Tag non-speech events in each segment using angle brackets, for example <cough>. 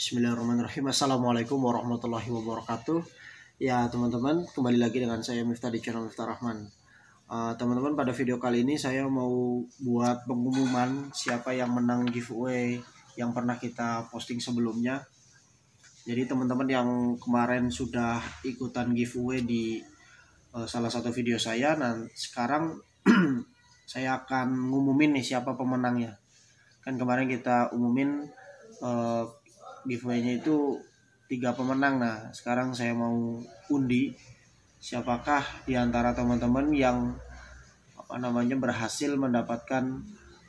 Bismillahirrahmanirrahim. Assalamualaikum warahmatullahi wabarakatuh. Ya teman-teman, kembali lagi dengan saya Miftah di channel Miftah Rahman. Eh, teman-teman uh, pada video kali ini saya mau buat pengumuman siapa yang menang giveaway yang pernah kita posting sebelumnya. Jadi teman-teman yang kemarin sudah ikutan giveaway di uh, salah satu video saya, nah sekarang <clears throat> saya akan ngumumin nih siapa pemenangnya. Kan kemarin kita umumin uh, giveaway-nya itu tiga pemenang. Nah, sekarang saya mau undi siapakah di antara teman-teman yang apa namanya berhasil mendapatkan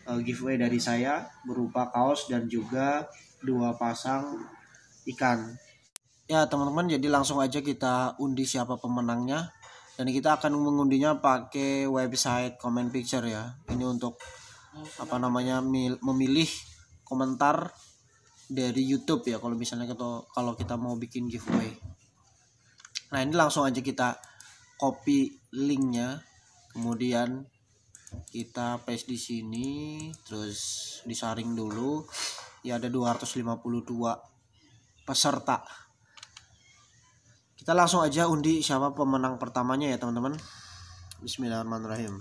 uh, giveaway dari saya berupa kaos dan juga dua pasang ikan. Ya, teman-teman, jadi langsung aja kita undi siapa pemenangnya dan kita akan mengundinya pakai website comment picture ya. Ini untuk apa namanya memilih komentar dari YouTube ya kalau misalnya kita kalau kita mau bikin giveaway nah ini langsung aja kita copy linknya kemudian kita paste di sini terus disaring dulu ya ada 252 peserta kita langsung aja undi siapa pemenang pertamanya ya teman-teman Bismillahirrahmanirrahim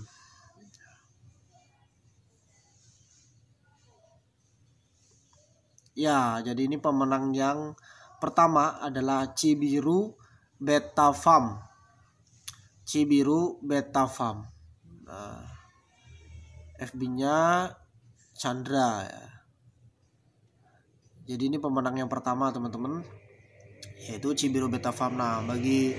Ya, jadi ini pemenang yang pertama adalah Cibiru Beta Farm. Cibiru Beta Farm. Nah, FB-nya Chandra ya. Jadi ini pemenang yang pertama teman-teman yaitu Cibiru Beta Farm. Nah, bagi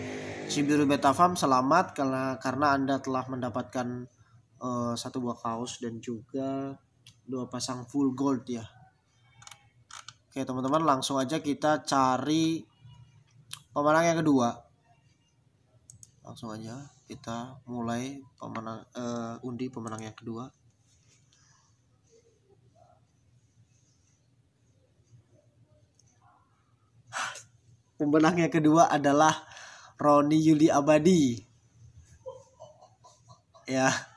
Cibiru Beta Farm selamat karena karena Anda telah mendapatkan uh, satu buah kaos dan juga dua pasang full gold ya Oke teman-teman langsung aja kita cari pemenang yang kedua. Langsung aja kita mulai pemenang uh, undi pemenang yang kedua. Pemenang yang kedua adalah Roni Yuli Abadi. Ya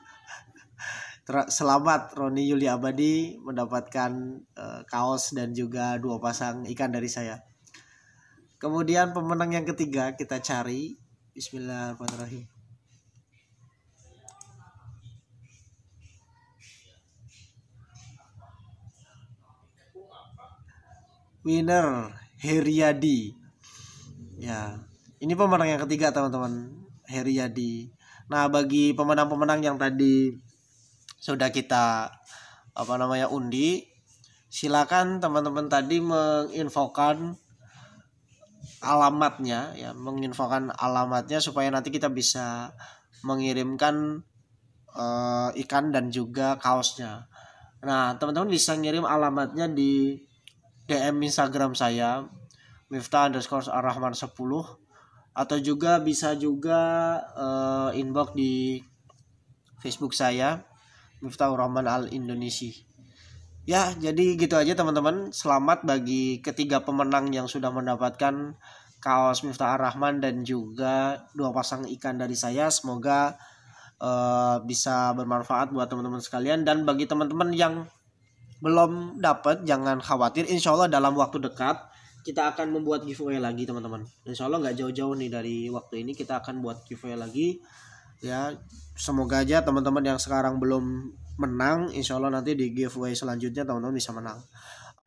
selamat Roni Yuli Abadi mendapatkan uh, kaos dan juga dua pasang ikan dari saya. Kemudian pemenang yang ketiga kita cari Bismillahirrahmanirrahim. Winner Heriadi. Ya, ini pemenang yang ketiga teman-teman Heriadi. Nah, bagi pemenang-pemenang yang tadi sudah kita apa namanya undi silakan teman-teman tadi menginfokan alamatnya ya menginfokan alamatnya supaya nanti kita bisa mengirimkan uh, ikan dan juga kaosnya nah teman-teman bisa ngirim alamatnya di DM Instagram saya Miftah underscore Arrahman 10 atau juga bisa juga uh, inbox di Facebook saya Miftah Rahman Al Indonesia, ya jadi gitu aja teman-teman selamat bagi ketiga pemenang yang sudah mendapatkan kaos Ar Rahman dan juga dua pasang ikan dari saya semoga uh, bisa bermanfaat buat teman-teman sekalian dan bagi teman-teman yang belum dapat jangan khawatir insya Allah dalam waktu dekat kita akan membuat giveaway lagi teman-teman insya Allah nggak jauh-jauh nih dari waktu ini kita akan buat giveaway lagi ya semoga aja teman-teman yang sekarang belum menang insya Allah nanti di giveaway selanjutnya teman-teman bisa menang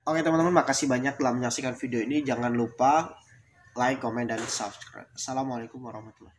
oke teman-teman makasih banyak telah menyaksikan video ini jangan lupa like, comment, dan subscribe. Assalamualaikum warahmatullahi